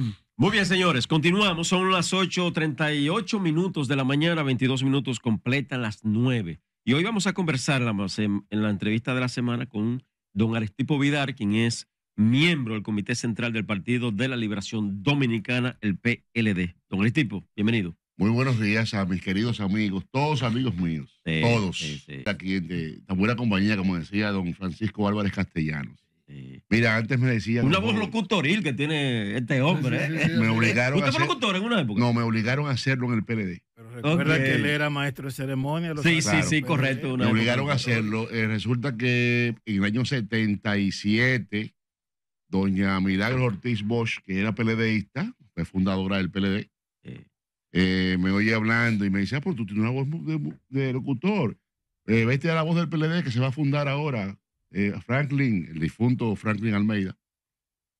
Mm. Muy bien, señores, continuamos. Son las 8.38 minutos de la mañana, 22 minutos completan las 9. Y hoy vamos a conversar em, en la entrevista de la semana con don Aristipo Vidar, quien es miembro del Comité Central del Partido de la Liberación Dominicana, el PLD. Don Aristipo, bienvenido. Muy buenos días a mis queridos amigos, todos amigos míos, todos. Aquí en tan buena compañía, como decía don Francisco Álvarez Castellanos. Mira, antes me decía Una voz locutoril que tiene este hombre. ¿eh? me obligaron a No, me obligaron a hacerlo en el PLD. Pero que él era maestro de ceremonia. sí, sí, sí, correcto. me obligaron a hacerlo. Eh, resulta que en el año 77, doña Milagro Ortiz Bosch, que era PLDista, fue fundadora del PLD, eh, me oye hablando y me dice, ah, pues tú tienes una voz de, locutor. Eh, vete a la voz del PLD que se va a fundar ahora. Eh, Franklin, el difunto Franklin Almeida,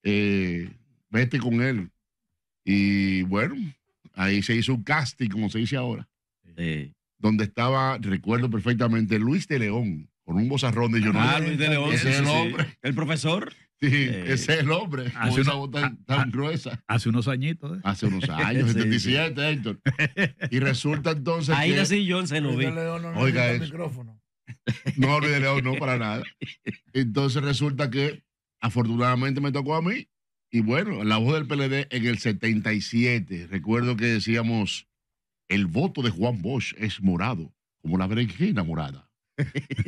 eh, vete con él. Y bueno, ahí se hizo un casting, como se dice ahora, donde estaba, recuerdo perfectamente, Luis de León, con un bozarrón de Jonathan. Ah, Luis de León, ese es el hombre. El profesor. Sí, ese es el hombre, hace una voz tan, gruesa. Hace unos añitos. ¿eh? Hace unos años, 77, Héctor. Y resulta entonces Ahí que... Ahí John se Oiga, el micrófono. No, no, no, para nada. Entonces resulta que afortunadamente me tocó a mí. Y bueno, la voz del PLD en el 77. Recuerdo que decíamos, el voto de Juan Bosch es morado, como la berenjena morada,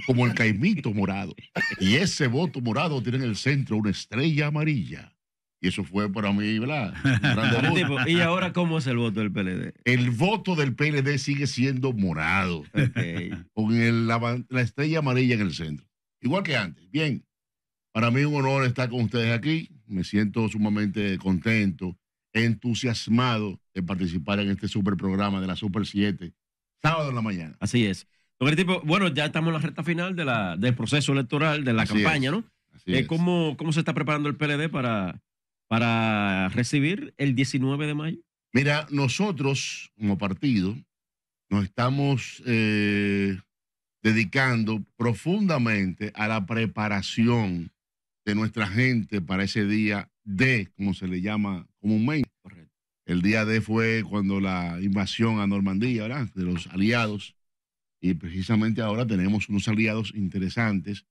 como el caimito morado. Y ese voto morado tiene en el centro una estrella amarilla y eso fue para mí, ¿verdad? ¿Y ahora cómo es el voto del PLD? El voto del PLD sigue siendo morado, con la, estrella amarilla en el centro, igual que antes. Bien, para mí un honor estar con ustedes aquí, me siento sumamente contento, entusiasmado de participar en este super programa de la Super 7, sábado en la mañana. Así es. Bueno, ya estamos en la recta final del proceso electoral, de la campaña, ¿no? Así eh, es. ¿cómo, ¿Cómo se está preparando el PLD para para recibir el 19 de mayo? Mira, nosotros como partido nos estamos eh, dedicando profundamente a la preparación de nuestra gente para ese día D, como se le llama comúnmente. Correcto. El día D fue cuando la invasión a Normandía, ¿verdad? De los aliados. Y precisamente ahora tenemos unos aliados interesantes.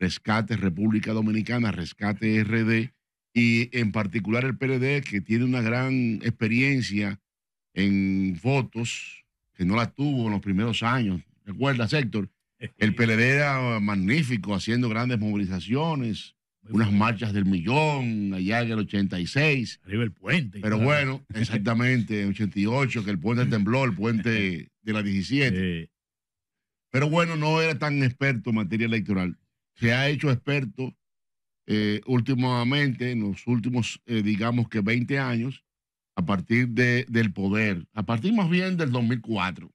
Rescate República Dominicana, Rescate RD y en particular el PLD, que tiene una gran experiencia en votos, que no la tuvo en los primeros años. ¿Recuerdas, Héctor? El PLD era magnífico, haciendo grandes movilizaciones, unas marchas del millón, allá en el 86. Arriba el puente. Pero bueno, exactamente, en 88, que el puente tembló, el puente de la 17. Pero bueno, no era tan experto en materia electoral. Se ha hecho experto eh, últimamente, en los últimos, eh, digamos que 20 años, a partir del poder, a partir más bien del 2004.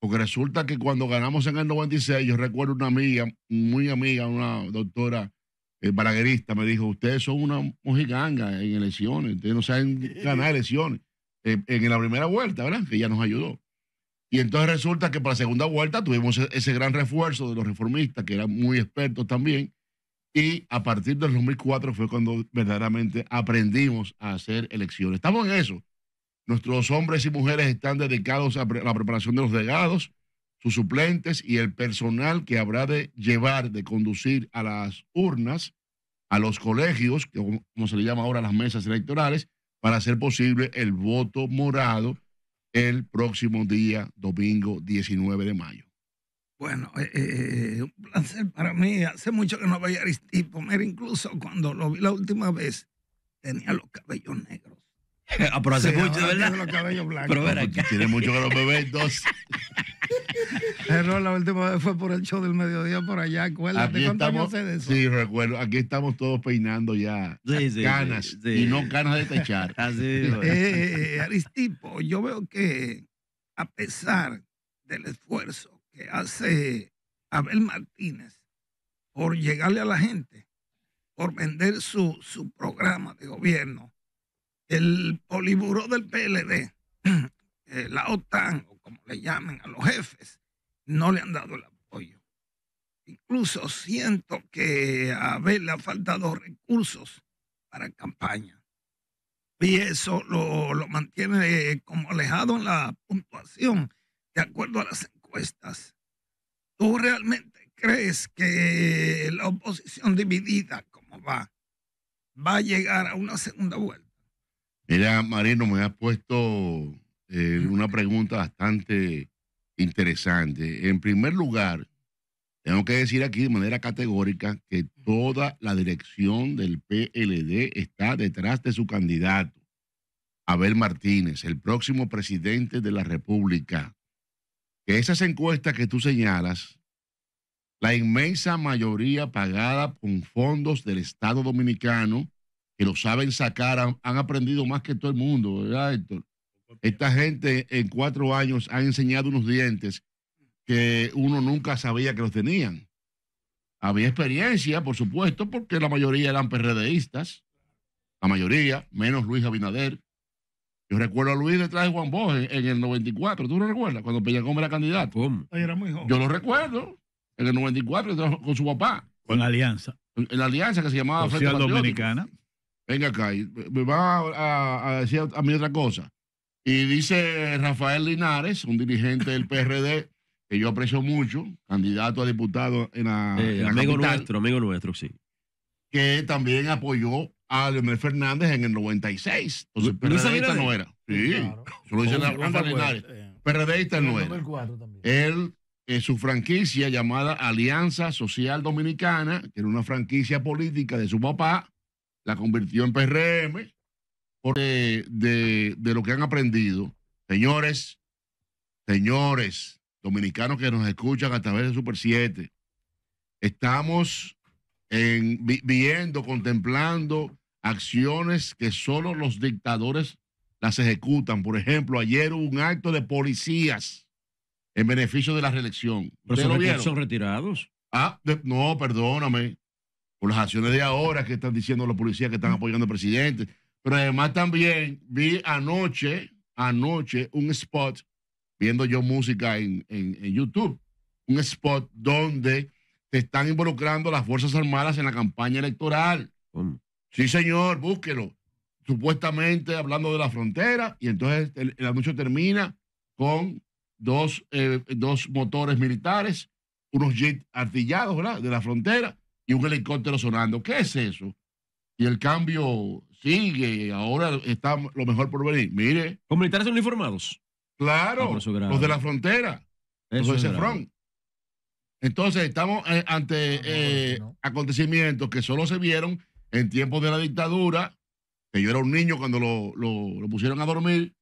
Porque resulta que cuando ganamos en el 96, yo recuerdo una amiga, muy amiga, una doctora eh, balaguerista, me dijo, ustedes son una mojiganga en elecciones, ustedes no saben ganar elecciones en, en la primera vuelta, ¿verdad? Que ella nos ayudó. Y entonces resulta que para la segunda vuelta tuvimos ese gran refuerzo de los reformistas, que eran muy expertos también, y a partir del 2004 fue cuando verdaderamente aprendimos a hacer elecciones. Estamos en eso. Nuestros hombres y mujeres están dedicados a la preparación de los delegados, sus suplentes y el personal que habrá de llevar, de conducir a las urnas, a los colegios, como se le llama ahora las mesas electorales, para hacer posible el voto morado el próximo día, domingo 19 de mayo. Bueno, eh, eh, eh, eh, un placer para mí. Hace mucho que no veía a Aristipo. Mira, incluso cuando lo vi la última vez, tenía los cabellos negros. Ah, pero hace mucho, ¿verdad? Los cabellos blancos. Pero Tiene mucho que los bebés dos. Pero la última vez fue por el show del mediodía por allá, acuérdate estamos, de eso. Sí, recuerdo, aquí estamos todos peinando ya sí, sí, canas y no canas de techar. Así eh, Aristipo, yo veo que a pesar del esfuerzo hace Abel Martínez por llegarle a la gente, por vender su, programa de gobierno, el poliburó del PLD, eh, la OTAN, o como le llamen a los jefes, no le han dado el apoyo. Incluso siento que a Abel le ha faltado recursos para campaña. Y eso lo, lo mantiene eh, como alejado en la puntuación, de acuerdo a las ¿Tú realmente crees que la oposición dividida, como va, va a llegar a una segunda vuelta? Mira, Marino, me has puesto eh, una pregunta bastante interesante. En primer lugar, tengo que decir aquí de manera categórica que toda la dirección del PLD está detrás de su candidato, Abel Martínez, el próximo presidente de la República que esas encuestas que tú señalas, la inmensa mayoría pagada con fondos del Estado Dominicano, que lo saben sacar, han, aprendido más que todo el mundo, ¿verdad, Héctor? Esta gente en cuatro años ha enseñado unos dientes que uno nunca sabía que los tenían. Había experiencia, por supuesto, porque la mayoría eran PRDistas, la mayoría, menos Luis Abinader, yo recuerdo a Luis detrás de Juan Bosch en, el 94, ¿tú no recuerdas? Cuando Peña Gómez era candidato. Yo lo recuerdo, en el 94 con su papá. Con la Alianza. En la Alianza que se llamaba Frente Dominicana. Venga acá, me va a, decir a mí otra cosa. Y dice Rafael Linares, un dirigente del PRD, que yo aprecio mucho, candidato a diputado en la. Eh, amigo nuestro, amigo nuestro, sí. Que también apoyó a Leonel Fernández en el 96. Entonces, PRDista no era. Sí, claro. eso lo dice eh. PRDista no era. Él, en eh, su franquicia llamada Alianza Social Dominicana, que era una franquicia política de su papá, la convirtió en PRM porque de, de, lo que han aprendido. Señores, señores, dominicanos que nos escuchan a través de Super 7, estamos viendo, contemplando acciones que solo los dictadores las ejecutan. Por ejemplo, ayer hubo un acto de policías en beneficio de la reelección. Pero son, retirados. Ah, no, perdóname. Por las acciones de ahora que están diciendo los policías que están mm. apoyando al presidente. Pero además también vi anoche, anoche, un spot, viendo yo música en, YouTube, un spot donde se están involucrando las Fuerzas Armadas en la campaña electoral. Sí, señor, búsquelo. Supuestamente hablando de la frontera, y entonces el, anuncio termina con dos, eh, dos motores militares, unos jets artillados ¿verdad? de la frontera y un helicóptero sonando. ¿Qué es eso? Y el cambio sigue, ahora está lo mejor por venir. Mire. Con militares uniformados? Claro, ah, los de la frontera, eso los de Entonces estamos eh, ante eh, acontecimientos que solo se vieron en tiempos de la dictadura, que yo era un niño cuando lo, pusieron a dormir,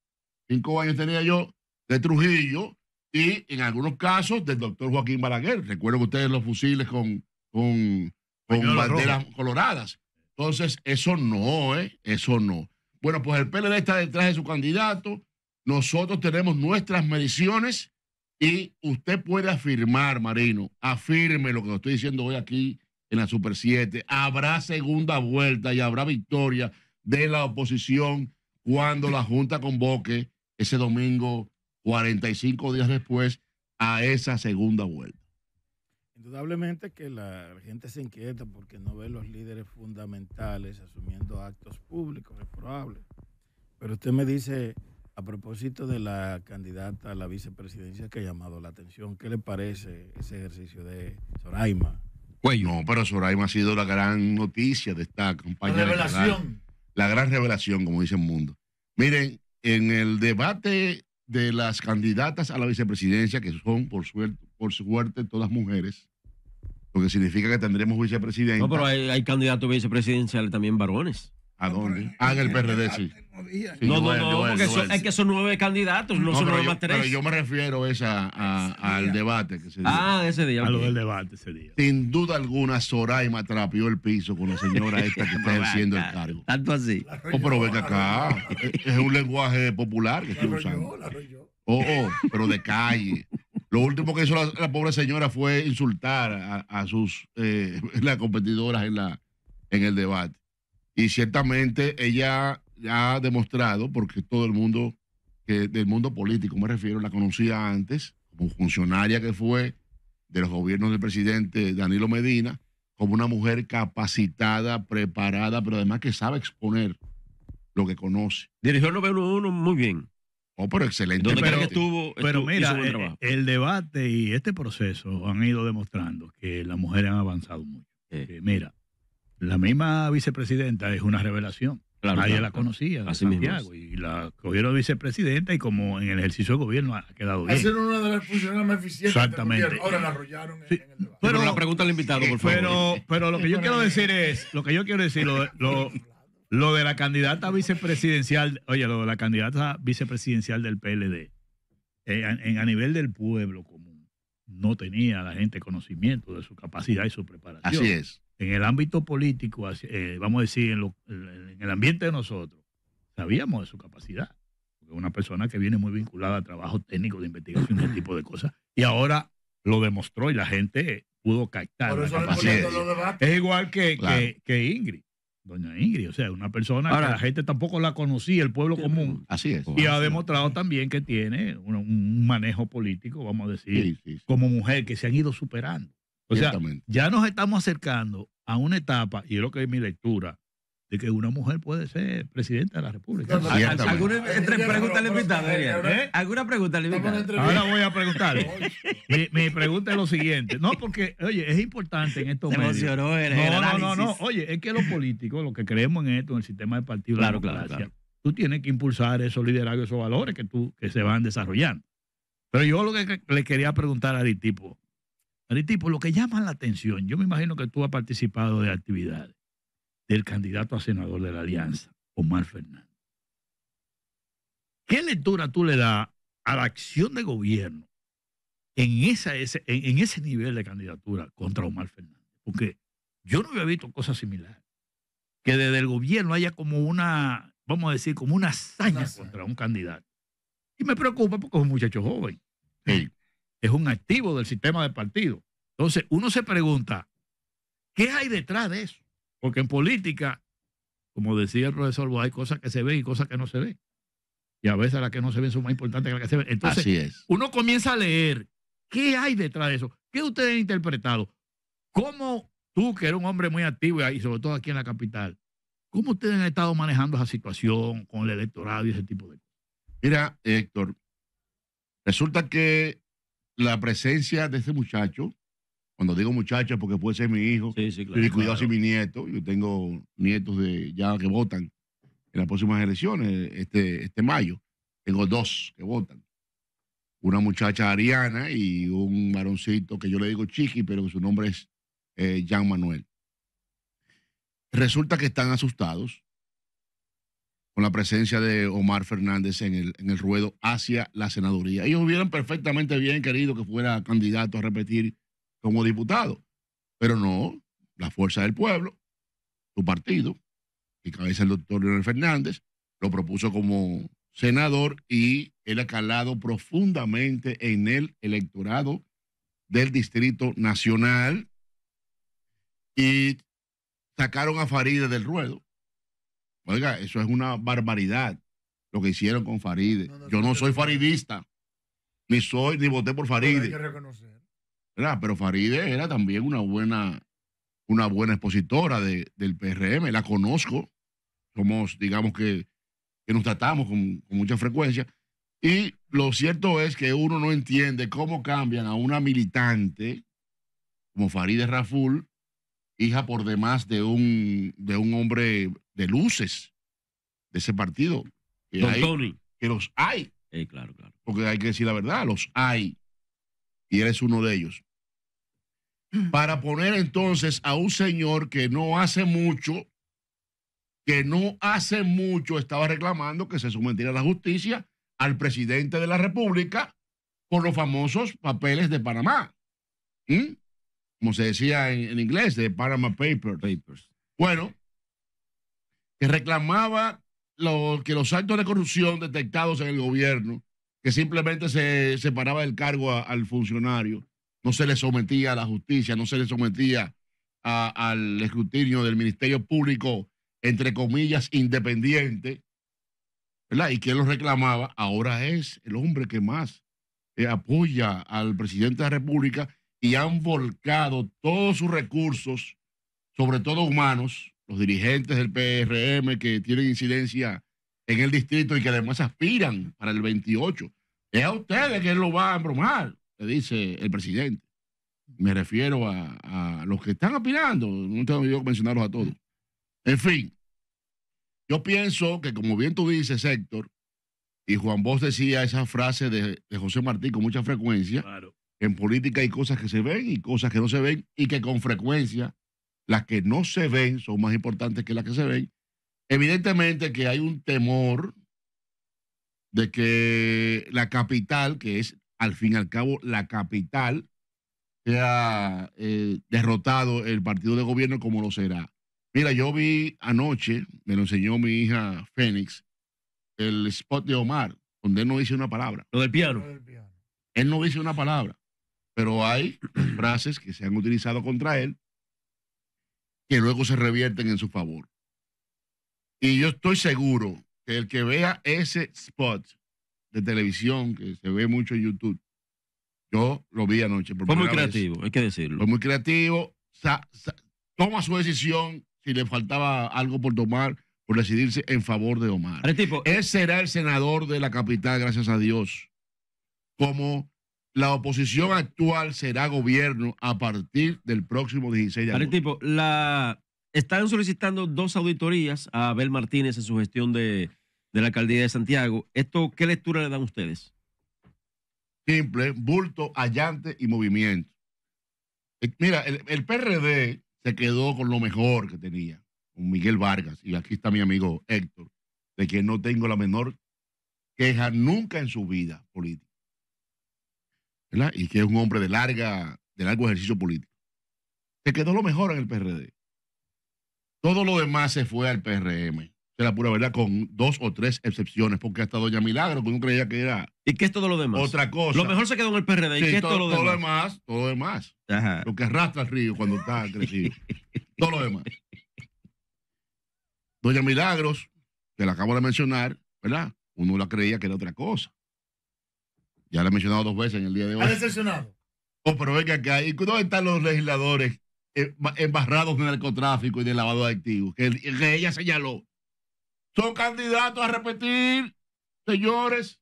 cinco años tenía yo, de Trujillo, y en algunos casos del doctor Joaquín Balaguer. Recuerdo que ustedes los fusiles con, con, banderas coloradas. Entonces, eso no, ¿eh? Eso no. Bueno, pues el PLD está detrás de su candidato. Nosotros tenemos nuestras mediciones y usted puede afirmar, Marino, afirme lo que estoy diciendo hoy aquí en la Super 7. Habrá segunda vuelta y habrá victoria de la oposición cuando la Junta convoque ese domingo, 45 días después, a esa segunda vuelta. Indudablemente que la gente se inquieta porque no ve los líderes fundamentales asumiendo actos públicos, es probable. Pero usted me dice, a propósito de la candidata a la vicepresidencia que ha llamado la atención, ¿qué le parece ese ejercicio de Soraima? No, pero Soraima ha sido la gran noticia de esta campaña. La revelación. La gran revelación, como dice el mundo. Miren, en el debate de las candidatas a la vicepresidencia, que son por suerte, por suerte todas mujeres, lo que significa que tendremos vicepresidente. No, pero hay, hay candidatos vicepresidenciales también varones. ¿A dónde? Ah, en el PRD, sí. no, no, no, porque es que son nueve candidatos, no, son nueve más tres. Pero yo me refiero esa a, al debate que se dio. Ah, ese día. A lo del debate ese día. Sin duda alguna, Soraima trapió el piso con la señora esta que está haciendo el cargo. Tanto así. Oh, pero acá. es un lenguaje popular que estoy usando. Oh, oh, pero de calle. Lo último que hizo la, pobre señora fue insultar a, a sus eh, las competidoras en, la, en el debate. Y ciertamente ella ha demostrado, porque todo el mundo que del mundo político me refiero, la conocía antes, como funcionaria que fue de los gobiernos del presidente Danilo Medina, como una mujer capacitada, preparada, pero además que sabe exponer lo que conoce. Dirigió el 911 muy bien. Oh, pero excelente. Pero, estuvo, pero mira, eh, el, debate y este proceso han ido demostrando que las mujeres han avanzado mucho. Eh, mira, la misma vicepresidenta es una revelación. Nadie la conocía Así mismo y la cogieron vicepresidenta y como en el ejercicio de gobierno ha quedado bien. Esa era una de las funciones más eficientes. Este Exactamente. Ahora la arrollaron en, el debate. Pero, la pregunta al invitado, por favor. Pero, pero lo que yo quiero decir es, lo que yo quiero decir, lo, lo, lo de la candidata vicepresidencial, oye, lo de la candidata vicepresidencial del PLD, eh, en, a nivel del pueblo común, no tenía la gente conocimiento de su capacidad y su preparación. Así es en el ámbito político, eh, vamos a decir, en, el ambiente de nosotros, sabíamos de su capacidad. Porque una persona que viene muy vinculada a trabajos técnicos de investigación, ese tipo de cosas, y ahora lo demostró y la gente pudo captar Es igual que, que, que Ingrid. Doña Ingrid, o sea, una persona Ahora, que la gente tampoco la conocía, el pueblo común. Así es. Y ha demostrado también que tiene un, manejo político, vamos a decir, como mujer, que se han ido superando. O sea, ya nos estamos acercando a una etapa, y es lo que es mi lectura, de que una mujer puede ser presidenta de la República. ¿Alguna pregunta le invitada? ¿Alguna pregunta Ahora voy a preguntarle. mi, pregunta es lo siguiente. No, porque, oye, es importante en estos momentos. no, no, no, no, Oye, es que los políticos, los que creemos en esto, en el sistema de partido tú tienes que impulsar esos liderazgos, esos valores que, tú, que se van desarrollando. Pero yo lo que le quería preguntar a tipo, Maritipo, lo que llama la atención, yo me imagino que tú has participado de actividades del candidato a senador de la Alianza, Omar Fernández. ¿Qué lectura tú le das a la acción de gobierno en, ese, nivel de candidatura contra Omar Fernández? Porque yo no había visto cosas similares. Que desde el gobierno haya como una, vamos a decir, como una hazaña, contra un candidato. Y me preocupa porque es un muchacho joven es un activo del sistema de partido. Entonces, uno se pregunta, ¿qué hay detrás de eso? Porque en política, como decía el profesor, hay cosas que se ven y cosas que no se ven. Y a veces las que no se ven son más importantes que las que se ven. Entonces, Así uno comienza a leer, ¿qué hay detrás de eso? ¿Qué ustedes han interpretado? ¿Cómo tú, que eres un hombre muy activo y sobre todo aquí en la capital, cómo ustedes han estado manejando esa situación con el electorado y ese tipo de cosas? Mira, Héctor, resulta que la presencia de este muchacho, cuando digo muchacho porque puede ser mi hijo, y cuidado mi nieto, yo tengo nietos de ya que votan en las próximas elecciones, este, este mayo, tengo dos que votan. Una muchacha ariana y un varoncito que yo le digo chiqui, pero su nombre es eh, Jean Manuel. Resulta que están asustados con la presencia de Omar Fernández en el, ruedo hacia la senaduría. Ellos hubieran perfectamente bien querido que fuera candidato a repetir como diputado, pero no, la fuerza del pueblo, su partido, y cabeza el doctor Leonel Fernández, lo propuso como senador y él ha calado profundamente en el electorado del Distrito Nacional y sacaron a Farideh del ruedo Oiga, eso es una barbaridad lo que hicieron con Faride. Yo no soy faridista, ni soy, ni voté por Faride. Pero, pero Faride era también una buena, una buena expositora del PRM, la conozco. Somos, digamos que, nos tratamos con, mucha frecuencia. Y lo cierto es que uno no entiende cómo cambian a una militante como Faride Raful, hija por demás de un, de un hombre de luces de ese partido. Que, los hay. Eh, claro, claro. Porque hay que decir la verdad, los hay. Y eres uno de ellos. Mm. Para poner entonces a un señor que no hace mucho, que no hace mucho estaba reclamando que se sometiera a la justicia al presidente de la República por los famosos papeles de Panamá. ¿Mm? Como se decía en, inglés, de Panama Papers. Bueno, que reclamaba que los actos de corrupción detectados en el gobierno, que simplemente se separaba del cargo al funcionario, no se le sometía a la justicia, no se le sometía al escrutinio del Ministerio Público, entre comillas, independiente, ¿verdad? Y quien lo reclamaba ahora es el hombre que más eh, apoya al presidente de la República y han volcado todos sus recursos, sobre todo humanos, los dirigentes del PRM que tienen incidencia en el distrito y que además aspiran para el 28. Es a ustedes que lo va a embromar, le dice el presidente. Me refiero a, los que están aspirando, no tengo yo mencionarlos a todos. En fin, yo pienso que como bien tú dices, Héctor, y Juan Bosch decía esa frase de, José Martí con mucha frecuencia, en política hay cosas que se ven y cosas que no se ven y que con frecuencia las que no se ven son más importantes que las que se ven. Evidentemente que hay un temor de que la capital, que es al fin y al cabo la capital, sea eh, derrotado el partido de gobierno como lo será. Mira, yo vi anoche, me lo enseñó mi hija Fénix, el spot de Omar, donde él no dice una palabra. Lo de Piero. Él no dice una palabra, pero hay frases que se han utilizado contra él que luego se revierten en su favor. Y yo estoy seguro que el que vea ese spot de televisión que se ve mucho en YouTube, yo lo vi anoche. fue muy creativo, hay que decirlo. Fue muy creativo, toma su decisión si le faltaba algo por tomar, por decidirse en favor de Omar. Tipo, Él será el senador de la capital, gracias a Dios, como la oposición actual será gobierno a partir del próximo 16 de agosto. tipo, la, están solicitando dos auditorías a Abel Martínez en su gestión de, la alcaldía de Santiago. ¿Esto qué lectura le dan ustedes? Simple, bulto, allante y movimiento. Eh, mira, el, PRD se quedó con lo mejor que tenía, con Miguel Vargas. Y aquí está mi amigo Héctor, de quien no tengo la menor queja nunca en su vida política. Y que es un hombre de larga, de largo ejercicio político. Se quedó lo mejor en el PRD. Todo lo demás se fue al PRM. De la pura verdad, con dos o tres excepciones, porque hasta Doña milagros que uno creía que era. ¿Y qué es todo lo demás? Otra cosa. Lo mejor se quedó en el PRD. ¿Y qué es todo, lo demás? Todo lo demás. lo que arrastra el río cuando está crecido. todo lo demás. Doña Milagros, que la acabo de mencionar, ¿verdad? Uno la creía que era otra cosa. Ya lo he mencionado dos veces en el día de hoy. ¿Ha decepcionado? Oh, pero que acá. ¿Y dónde están los legisladores eh, embarrados de narcotráfico y de lavado de activos? Que, ella señaló. Son candidatos a repetir, señores.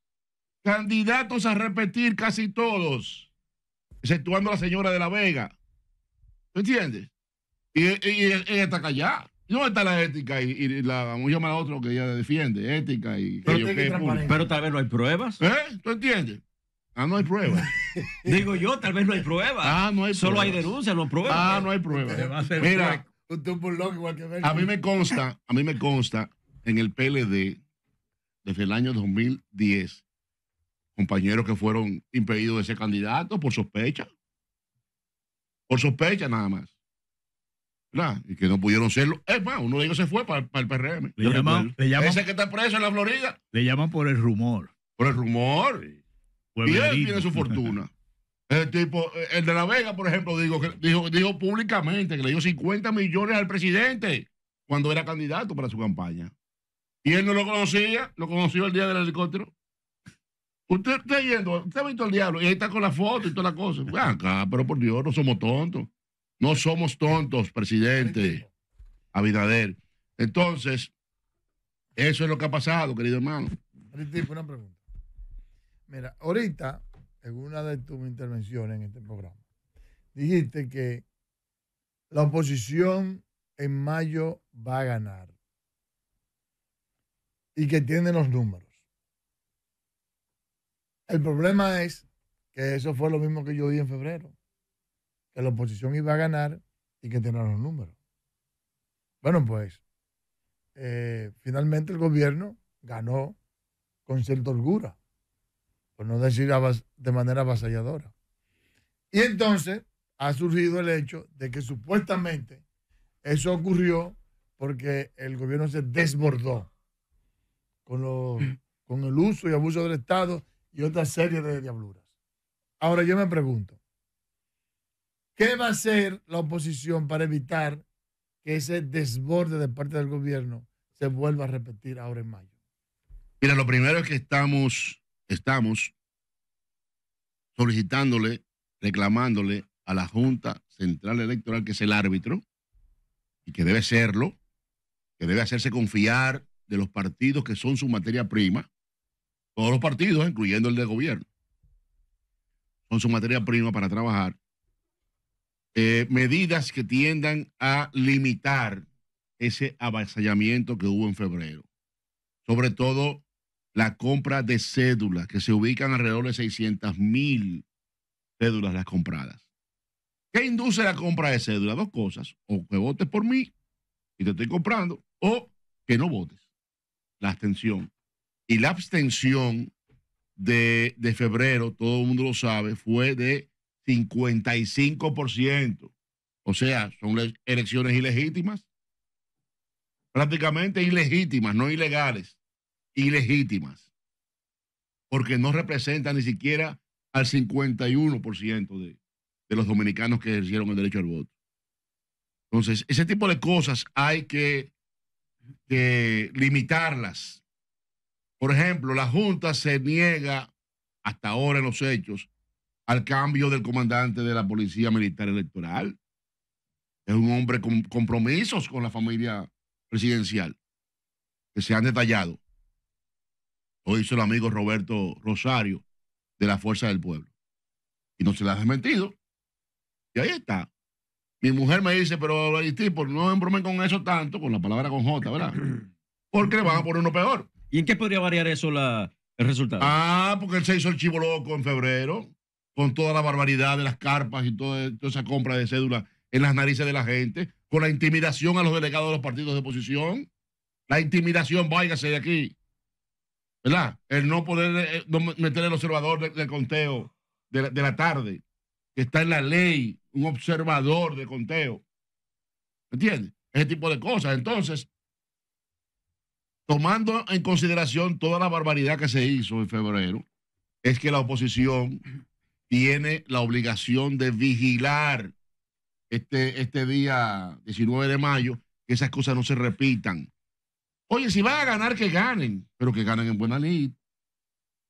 Candidatos a repetir casi todos. Exceptuando a la señora de la Vega. ¿Tú entiendes? Y, ella está callada. ¿Dónde está la ética y, la vamos más otro que ella defiende? Ética y. Pero, pero tal vez no hay pruebas. ¿Eh? ¿Tú entiendes? Ah, no hay prueba. Digo yo, tal vez no hay prueba. Ah, no hay Solo hay denuncias, no pruebas. Ah, no hay prueba. Mira, a mí me consta, a mí me consta en el PLD desde el año 2010 compañeros que fueron impedidos de ser candidatos por sospecha. Por sospecha nada más. ¿Verdad? Y que no pudieron serlo. Es más, uno de ellos se fue para, el PRM. Le llaman, Ese que está preso en la Florida. Le llaman por el rumor. Por el rumor. Y él tiene su fortuna. El tipo, el de La Vega, por ejemplo, digo, dijo, dijo públicamente que le dio 50 millones al presidente cuando era candidato para su campaña. Y él no lo conocía, lo conoció el día del helicóptero. Usted está yendo, usted ha visto al diablo, y ahí está con la foto y toda la cosa. acá, pero por Dios, no somos tontos. No somos tontos, presidente Abinader. Entonces, eso es lo que ha pasado, querido hermano. Una pregunta. Mira, ahorita, en una de tus intervenciones en este programa, dijiste que la oposición en mayo va a ganar y que tiene los números. El problema es que eso fue lo mismo que yo di en febrero, que la oposición iba a ganar y que tenía los números. Bueno, pues eh, finalmente el gobierno ganó con cierta holgura por no decir de manera avasalladora. Y entonces ha surgido el hecho de que supuestamente eso ocurrió porque el gobierno se desbordó con, con el uso y abuso del Estado y otra serie de diabluras. Ahora yo me pregunto, ¿qué va a hacer la oposición para evitar que ese desborde de parte del gobierno se vuelva a repetir ahora en mayo? Mira, lo primero es que estamos estamos solicitándole, reclamándole a la Junta Central Electoral, que es el árbitro, y que debe serlo, que debe hacerse confiar de los partidos que son su materia prima, todos los partidos, incluyendo el de gobierno, son su materia prima para trabajar, eh, medidas que tiendan a limitar ese avasallamiento que hubo en febrero, sobre todo la compra de cédulas, que se ubican alrededor de 600 mil cédulas las compradas. ¿Qué induce la compra de cédulas? Dos cosas. O que votes por mí y te estoy comprando, o que no votes. La abstención. Y la abstención de, de febrero, todo el mundo lo sabe, fue de 55%. O sea, son elecciones ilegítimas, prácticamente ilegítimas, no ilegales ilegítimas, porque no representan ni siquiera al 51% de, de los dominicanos que ejercieron el derecho al voto. Entonces, ese tipo de cosas hay que, que limitarlas. Por ejemplo, la Junta se niega hasta ahora en los hechos al cambio del comandante de la Policía Militar Electoral. Es un hombre con compromisos con la familia presidencial que se han detallado. Lo hizo el amigo Roberto Rosario de la Fuerza del Pueblo. Y no se le ha desmentido. Y ahí está. Mi mujer me dice, pero no embromen con eso tanto, con la palabra con J, ¿verdad? Porque le van a poner uno peor. ¿Y en qué podría variar eso el resultado? Ah, porque él se hizo el chivo loco en febrero, con toda la barbaridad de las carpas y toda, toda esa compra de cédula en las narices de la gente, con la intimidación a los delegados de los partidos de oposición. La intimidación, váyase de aquí. ¿verdad? El no poder eh, eh, meter el observador del de conteo de la, tarde, que está en la ley, un observador de conteo. ¿Me ¿Entiendes? Ese tipo de cosas. Entonces, tomando en consideración toda la barbaridad que se hizo en febrero, es que la oposición tiene la obligación de vigilar este, este día 19 de mayo que esas cosas no se repitan. Oye, si van a ganar, que ganen, pero que ganen en buena ley,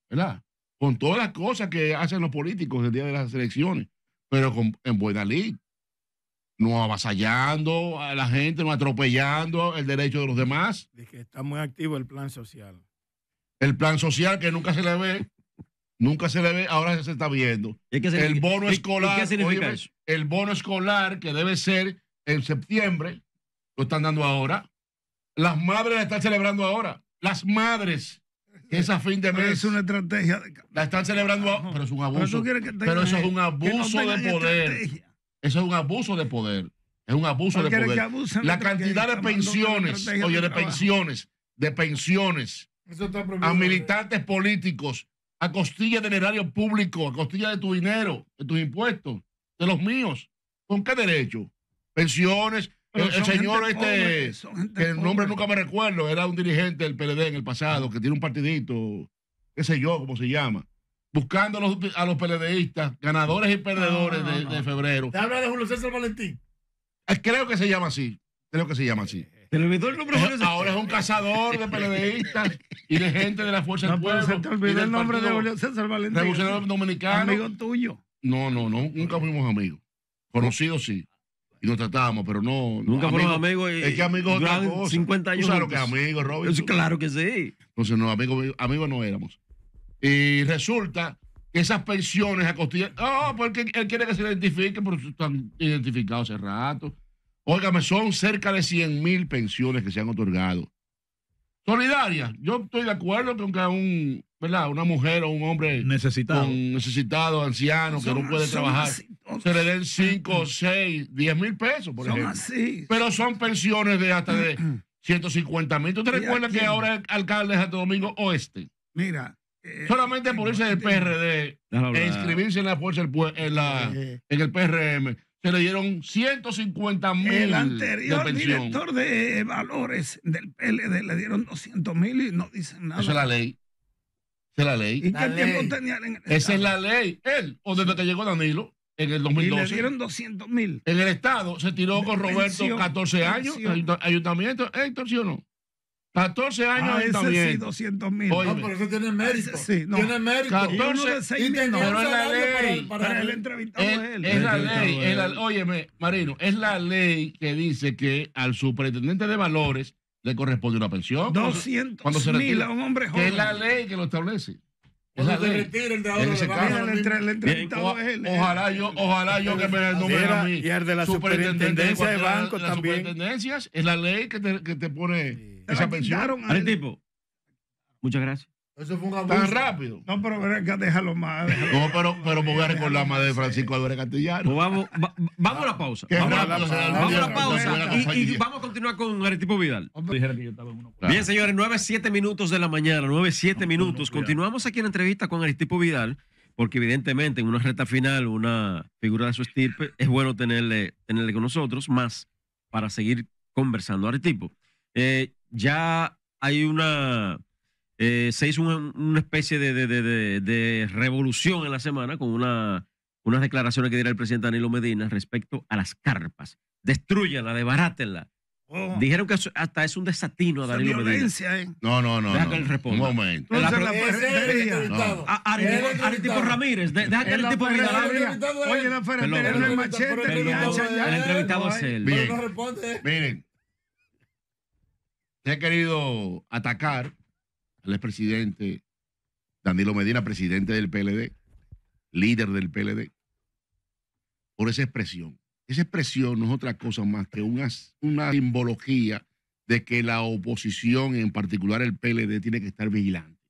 ¿verdad? Con todas las cosas que hacen los políticos el día de las elecciones, pero en buena ley. No avasallando a la gente, no atropellando el derecho de los demás. De que está muy activo el plan social. El plan social que nunca se le ve, nunca se le ve, ahora se está viendo. el bono escolar, el bono escolar que debe ser en septiembre, lo están dando ahora las madres la están celebrando ahora. Las madres. Esa fin de mes. Es una estrategia. De... La están celebrando ahora. Pero es un abuso. Pero, eso es un abuso de poder. Eso es un abuso de poder. Es un abuso de poder. la cantidad de pensiones, oye, de pensiones, de pensiones a ¿eh? militantes políticos, a costilla del erario público, a costilla de tu dinero, de tus impuestos, de los míos. ¿Con qué derecho? Pensiones, el señor este, eh, que el nombre nunca me recuerdo, era un dirigente del PLD en el pasado, que tiene un partidito, qué sé yo, cómo se llama, buscando a los, PLDistas, ganadores y perdedores de, febrero. ¿Te habla de Julio César Valentín? Eh, creo que se llama así, creo que se llama así. ¿Te eh, olvidó el nombre Ahora es un cazador de PLDistas y de gente de la Fuerza del Pueblo. Se te el nombre de Julio César Valentín. Dominicano. Amigo tuyo. No, no, no, nunca fuimos amigos. Conocidos sí y nos tratábamos, pero no. Nunca fueron amigos. y, es que amigos otra cosa. 50 años. ¿Tú que es amigo, Claro que sí. Entonces, no, amigos amigos no éramos. Y resulta que esas pensiones a Oh, porque él quiere que se identifique, porque están identificados hace rato. Óigame, son cerca de 100 mil pensiones que se han otorgado. solidaria Yo estoy de acuerdo con que un, ¿verdad? Una mujer o un hombre necesitado, necesitado anciano, que no puede trabajar, se le den 5, 6, 10 mil pesos, por Así. Pero son pensiones de hasta de 150 mil. ¿Tú te recuerdas que ahora el alcalde de Santo Domingo Oeste? Mira. Eh, Solamente por irse del PRD e inscribirse en la fuerza en, la, en eh. el PRM se le dieron 150 mil. El anterior director de valores del PLD le dieron 200 mil y no dicen nada. Esa es la ley es la ley. ¿Y qué tiempo en el Esa es la ley. Él, o desde que llegó Danilo, en el 2012. Y le dieron 200 mil. En el Estado se tiró con Roberto 14 años, pensión. ayuntamiento, Héctor, ¿sí o no? 14 años ah, ayuntamiento. sí, 200 mil. No, pero eso tiene ah, mérito. Sí, no. Tiene mérito. 14, y, pero es la ley. Para, es, la ley. óyeme, Marino, es la ley que dice que al superintendente de valores le corresponde una pensión. 200 mil a un hombre joven. es la ley que lo establece. Ojalá yo, ojalá yo que me número a Y al de la superintendencia de banco también. superintendencias es la ley que te, que te pone esa pensión. Al tipo. Muchas gracias. Eso fue un abuso. Tan rápido. No, pero déjalo más. No, pero, pero voy a recordar más de Francisco Álvarez Castillano. Pues vamos, vamos a la pausa. Vamos a la pausa. Vamos a la pausa. Y, vamos a continuar con Aretipo Vidal. Bien, señores, nueve siete minutos de la mañana, nueve siete minutos. Continuamos aquí en la entrevista con Aristipo Vidal, porque evidentemente en una recta final, una figura de su estirpe, es bueno tenerle, tenerle con nosotros, más para seguir conversando. Aristipo, eh, ya hay una eh, se hizo una especie de, de, de, de, revolución en la semana con una, unas declaraciones que diera el presidente Danilo Medina respecto a las carpas. Destruyanla, desbarátenla. Oh. Dijeron que hasta es un desatino a Danilo Medina. Eh. No, no, no. Deja que él responda. Un momento. La, la no. Eh, eh, eh, a, Aritipo Ramírez. De, deja que el, tipo tipo Oye, la ferretería no machete. El, entrevistado es él. Miren, miren. Se ha querido atacar al expresidente Danilo Medina, presidente del PLD, líder del PLD, por esa expresión. Esa expresión no es otra cosa más que una, simbología de que la oposición, en particular el PLD, tiene que estar vigilante.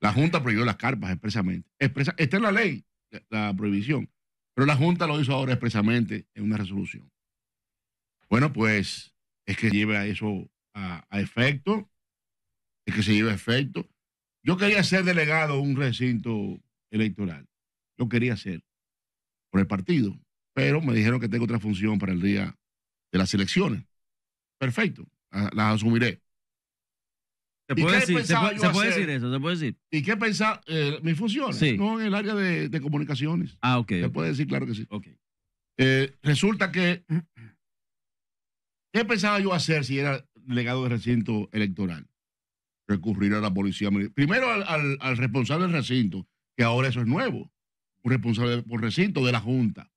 La Junta prohibió las carpas expresamente. Expresa, está en la ley la prohibición, pero la Junta lo hizo ahora expresamente en una resolución. Bueno, pues es que lleve a eso a efecto que se lleve efecto. Yo quería ser delegado a un recinto electoral. Yo quería ser por el partido, pero me dijeron que tengo otra función para el día de las elecciones. Perfecto, las asumiré. ¿Se puede, decir, se, puede, decir, eso, se puede decir. ¿Y qué pensaba? Eh, mi función funciones, no en el área de, comunicaciones. Ah, ok. Se puede decir, claro que sí. Okay. Eh, resulta que, ¿qué pensaba yo hacer si era legado de recinto electoral? recurrir a la policía Primero al, responsable del recinto, que ahora eso es nuevo, un responsable por recinto de la Junta.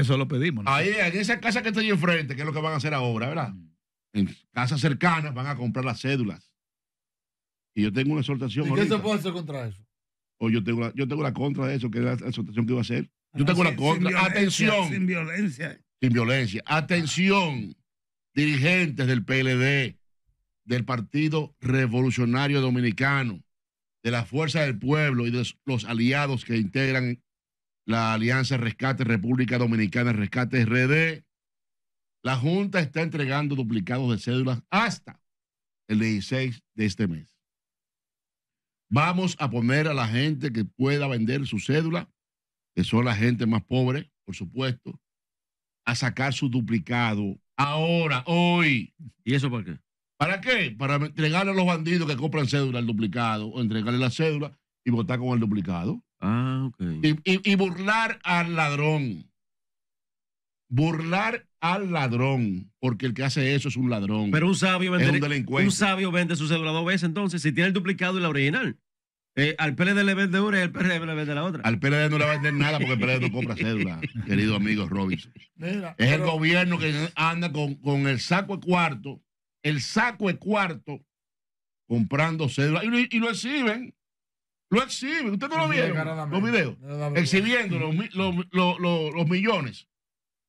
eso, lo, pedimos. Ahí, en esa casa que está ahí enfrente, que es lo que van a hacer ahora, ¿verdad? Mm. En casas cercanas van a comprar las cédulas. Y yo tengo una exhortación. ¿Y qué se puede hacer contra eso? O yo tengo la, yo tengo la contra de eso, que es la exhortación que iba a hacer. Yo ah, tengo la contra. Atención. Sin violencia. Sin violencia. Atención, dirigentes del PLD del Partido Revolucionario Dominicano, de la Fuerza del Pueblo y de los aliados que integran la Alianza Rescate República Dominicana Rescate RD, la Junta está entregando duplicados de cédulas hasta el 16 de este mes. Vamos a poner a la gente que pueda vender su cédula, que son la gente más pobre, por supuesto, a sacar su duplicado ahora, hoy. ¿Y eso por qué? ¿Para qué? Para entregarle a los bandidos que compran cédula al duplicado, o entregarle la cédula y votar con el duplicado. Ah, ok. Y, burlar al ladrón. Burlar al ladrón, porque el que hace eso es un ladrón. Pero un sabio vende, un delincuente. Un sabio vende su cédula dos veces, entonces, si tiene el duplicado y la original. Eh, al PLD le vende una y al PRD le vende la otra. Al PLD no le va a vender nada porque el PLD no compra cédula, querido amigo Robinson. es el gobierno que anda con, con el saco de cuarto el saco de cuarto comprando cédula, y lo, exhiben. Lo exhiben. ¿Ustedes no lo vieron? Los videos. Exhibiendo los, millones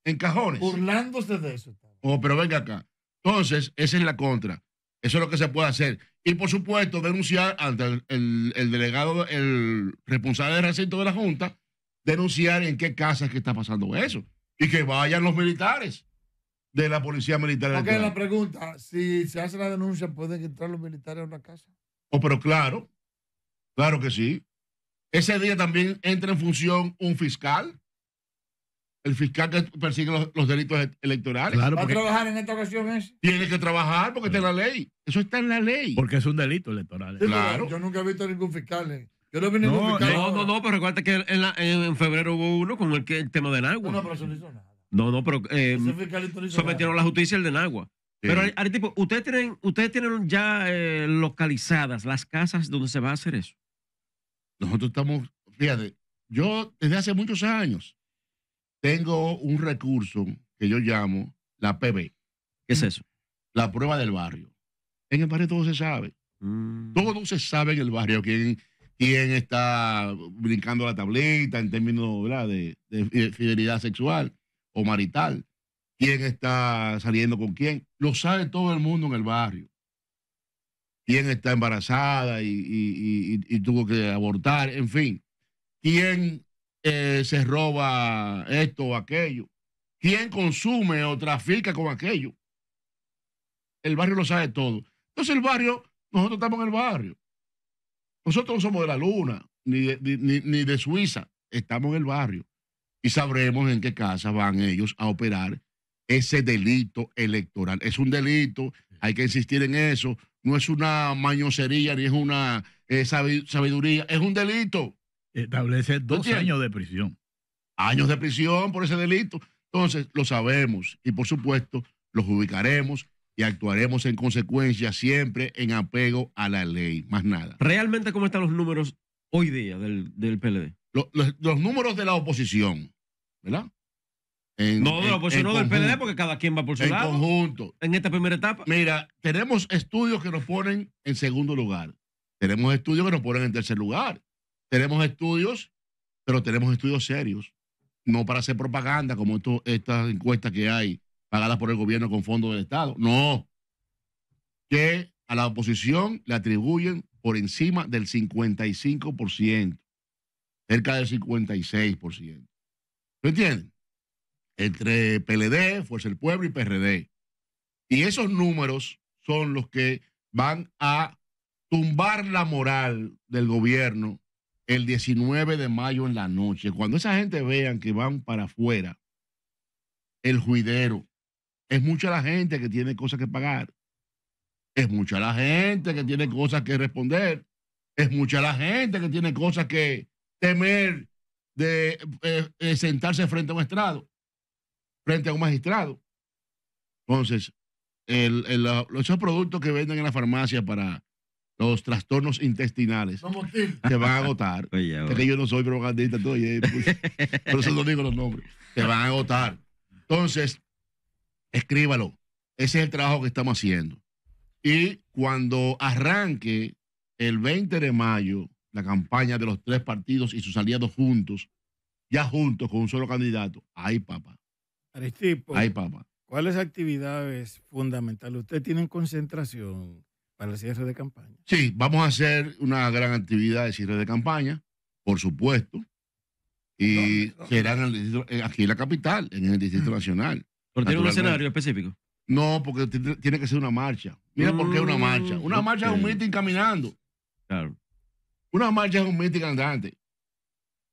en cajones. Burlándose de eso. Oh, pero venga acá. Entonces, esa es la contra. Eso es lo que se puede hacer. Y por supuesto, denunciar ante el, delegado, el responsable del recinto de la Junta, denunciar en qué es que está pasando eso. Y que vayan los militares de la policía militar. Ok, la pregunta, si se hace la denuncia, ¿pueden entrar los militares a una casa? Oh, pero claro, claro que sí. Ese día también entra en función un fiscal, el fiscal que persigue los, delitos e-, electorales. ¿Va a trabajar en esta ocasión Tiene que trabajar porque está en la ley. Eso está en la ley. Porque es un delito electoral. ¿eh? claro. Yo nunca he visto ningún fiscal. ¿eh? Yo no vi ningún fiscal. No, no, no, pero recuerda que en, febrero hubo uno con el, el tema del agua. No, pero eso no hizo nada. No, no, pero eh, sometieron a la justicia el de Nagua. Pero, Aritipo, ¿ustedes tienen, ustedes tienen ya eh, localizadas las casas donde se va a hacer eso? Nosotros estamos, fíjate, yo desde hace muchos años tengo un recurso que yo llamo la PB. ¿Qué es eso? La prueba del barrio. En el barrio todo se sabe. Mm. Todo no se sabe en el barrio quién, está brincando la tableta en términos de, fidelidad sexual o marital, quién está saliendo con quién. Lo sabe todo el mundo en el barrio. Quién está embarazada y, tuvo que abortar, en fin. Quién eh, se roba esto o aquello. Quién consume o trafica con aquello. El barrio lo sabe todo. Entonces el barrio, nosotros estamos en el barrio. Nosotros no somos de la luna, ni de Suiza, estamos en el barrio y sabremos en qué casa van ellos a operar ese delito electoral. Es un delito, hay que insistir en eso, no es una mañosería ni es una eh, sabiduría, es un delito. Establece dos años de prisión. Años de prisión por ese delito. Entonces, lo sabemos y por supuesto, los ubicaremos y actuaremos en consecuencia siempre en apego a la ley, más nada. ¿Realmente cómo están los números hoy día del, del PLD? los números de la oposición, ¿verdad? no, de la oposición no del PLD, porque cada quien va por su lado. En conjunto. En esta primera etapa. Mira, tenemos estudios que nos ponen en segundo lugar. Tenemos estudios que nos ponen en tercer lugar. Tenemos estudios, pero tenemos estudios serios. No para hacer propaganda como estas encuestas que hay pagadas por el gobierno con fondos del Estado. No. Que a la oposición le atribuyen por encima del 55% cerca del 56%. ¿Lo entienden? Entre PLD, Fuerza del Pueblo y PRD. Y esos números son los que van a tumbar la moral del gobierno el 19 de mayo en la noche. Cuando esa gente vean que van para afuera, el juidero, es mucha la gente que tiene cosas que pagar. Es mucha la gente que tiene cosas que responder. Es mucha la gente que tiene cosas que, temer de eh, eh, sentarse frente a un estrado, frente a un magistrado. Entonces, Los productos que venden en la farmacia para los trastornos intestinales Se van a agotar. que yo no soy propagandista, por pues, eso no digo los nombres. Se van a agotar. Entonces, escríbalo. Ese es el trabajo que estamos haciendo. Y cuando arranque el 20 de mayo, la campaña de los tres partidos y sus aliados juntos, ya juntos con un solo candidato. Ay, papá. Ay, papá. ¿Cuáles actividades fundamentales? Ustedes tienen concentración para el cierre de campaña. Sí, vamos a hacer una gran actividad de cierre de campaña, por supuesto. Y será eh, aquí en la capital, en el Distrito mm. Nacional. ¿Por tiene un escenario específico? No, porque tiene que ser una marcha. Mira por qué una mm. marcha. Una marcha es un mitin caminando. Claro. Una marcha es un mítico andante.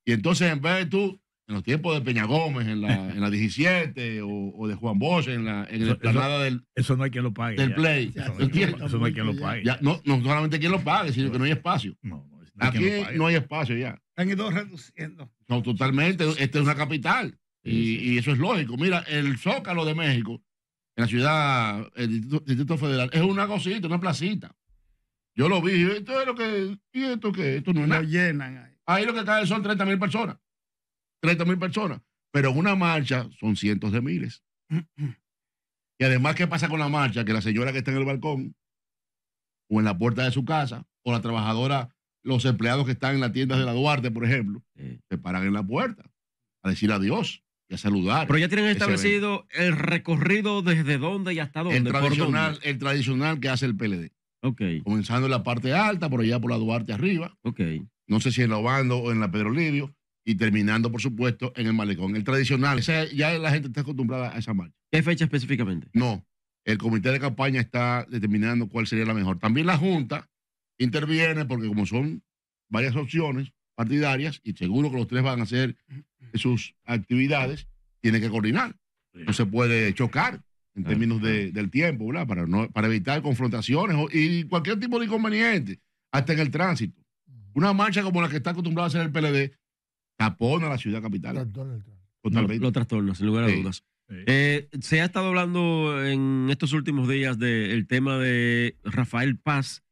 Y entonces, en vez de tú, en los tiempos de Peña Gómez, en la, en la 17, o, de Juan Bosch, en la, en eso, del. no hay quien lo pague. Play. Eso no, hay quien lo pague. no, no, solamente quien lo pague, sino que no hay espacio. No, Aquí no hay espacio ya. han ido reduciendo. No, totalmente. Esta es una capital. y, eso es lógico. Mira, el Zócalo de México, en la ciudad, el Distrito, Federal, es una cosita, una placita. Yo lo vi, esto es lo que. esto qué? Esto no es Lo llenan ahí. Ahí lo que cae son 30 mil personas. 30 mil personas. Pero en una marcha son cientos de miles. Y además, ¿qué pasa con la marcha? Que la señora que está en el balcón, o en la puerta de su casa, o la trabajadora, los empleados que están en la tiendas de la Duarte, por ejemplo, se paran en la puerta a decir adiós y a saludar. Pero ya tienen establecido el recorrido desde dónde y hasta dónde. El tradicional, El tradicional que hace el PLD. Comenzando en la parte alta, por allá por la Duarte arriba. No sé si en la Obando o en la Pedro Livio. Y terminando, por supuesto, en el Malecón. El tradicional. sea, ya la gente está acostumbrada a esa marcha. ¿Qué fecha específicamente? No. El comité de campaña está determinando cuál sería la mejor. También la Junta interviene porque como son varias opciones partidarias y seguro que los tres van a hacer sus actividades, tiene que coordinar. No se puede chocar en términos de, del tiempo, ¿verdad? Para, no, para evitar confrontaciones y cualquier tipo de inconveniente, hasta en el tránsito. Una marcha como la que está acostumbrada a hacer el PLD tapona la ciudad capital. Totalmente. Lo, trastorna, sin lugar a dudas. Eh, se ha estado hablando en estos últimos días del tema de Rafael Paz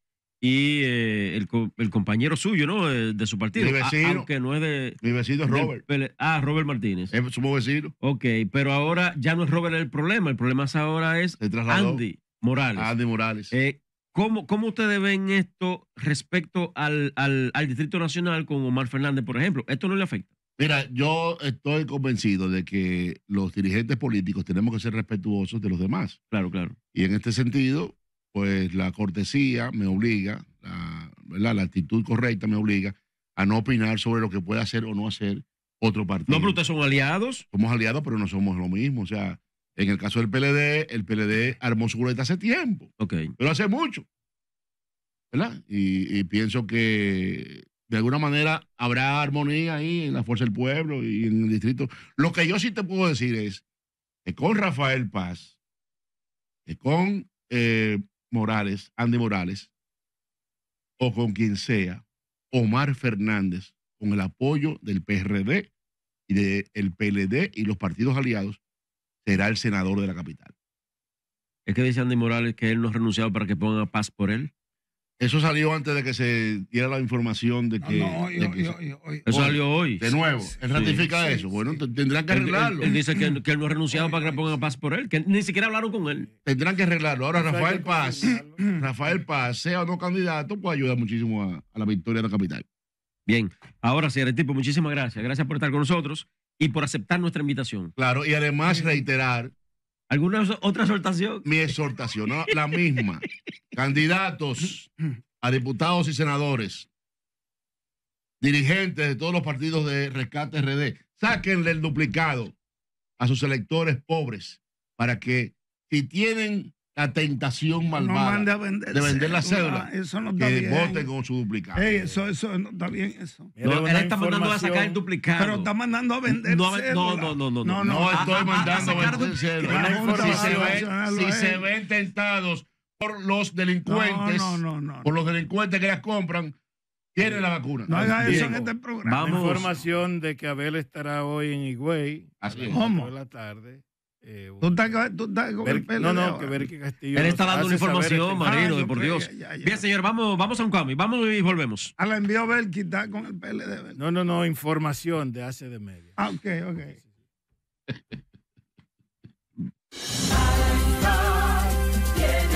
y eh, el, compañero suyo, ¿no? Eh, de su partido. Mi vecino. no de. Mi vecino es Robert. ah, Robert Martínez. Es su vecino. Ok, pero ahora ya no es Robert el problema. El problema ahora es Andy Morales. Andy Morales. Eh, ¿cómo, ustedes ven esto respecto al, al, al Distrito Nacional con Omar Fernández, por ejemplo? ¿Esto no le afecta? Mira, yo estoy convencido de que los dirigentes políticos tenemos que ser respetuosos de los demás. Claro, claro. Y en este sentido, pues la cortesía me obliga, la, ¿verdad? la actitud correcta me obliga a no opinar sobre lo que puede hacer o no hacer otro partido. No, pero ustedes son aliados. Somos aliados, pero no somos lo mismo. O sea, en el caso del PLD, el PLD armó su boleta hace tiempo. Okay. Pero hace mucho. ¿Verdad? Y, pienso que de alguna manera habrá armonía ahí en la Fuerza del Pueblo y en el distrito. Lo que yo sí te puedo decir es que con Rafael Paz, que con eh, Morales, Andy Morales, o con quien sea, Omar Fernández, con el apoyo del PRD y del PLD y los partidos aliados, será el senador de la capital. Es que dice Andy Morales que él no ha renunciado para que pongan a paz por él. Eso salió antes de que se diera la información de que. eso salió hoy. De nuevo. él ratifica eso. bueno, tendrán que arreglarlo. Él, dice que, él, que no ha renunciado para que le pongan paz por él, que ni siquiera hablaron con él. Tendrán que arreglarlo. Ahora, Rafael Paz, Rafael Paz, sea o no candidato, puede ayudar muchísimo a, la victoria de la capital. Bien. Ahora, señor Tipo, muchísimas gracias. Gracias por estar con nosotros y por aceptar nuestra invitación. Claro, y además reiterar ¿Alguna otra exhortación? Mi exhortación, la misma. Candidatos a diputados y senadores, dirigentes de todos los partidos de Rescate RD, sáquenle el duplicado a sus electores pobres para que si tienen la tentación malvada de vender la cédula. Ah, que voten con su duplicado. eso, está bien. Eso. pero está mandando a sacar el duplicado. Pero está mandando a vender no, No, no, no, no. estoy mandando a, vender cédula. Si, eh. se, ven, tentados por los delincuentes, por los delincuentes que las compran, tiene la vacuna. No haga eso en este programa. Vamos. Información de que Abel estará hoy en Higüey. Así es. ¿Cómo? la tarde. Eh, tú estás, con el No, no, que ver que Castillo. Él está dando una información, este- Marino, ah, por Dios. Bien, señor, vamos, vamos a un cambio. Vamos y volvemos. A la envío Belki, está con el PLD. No, no, no, información de hace de media. Ah, ok, ok.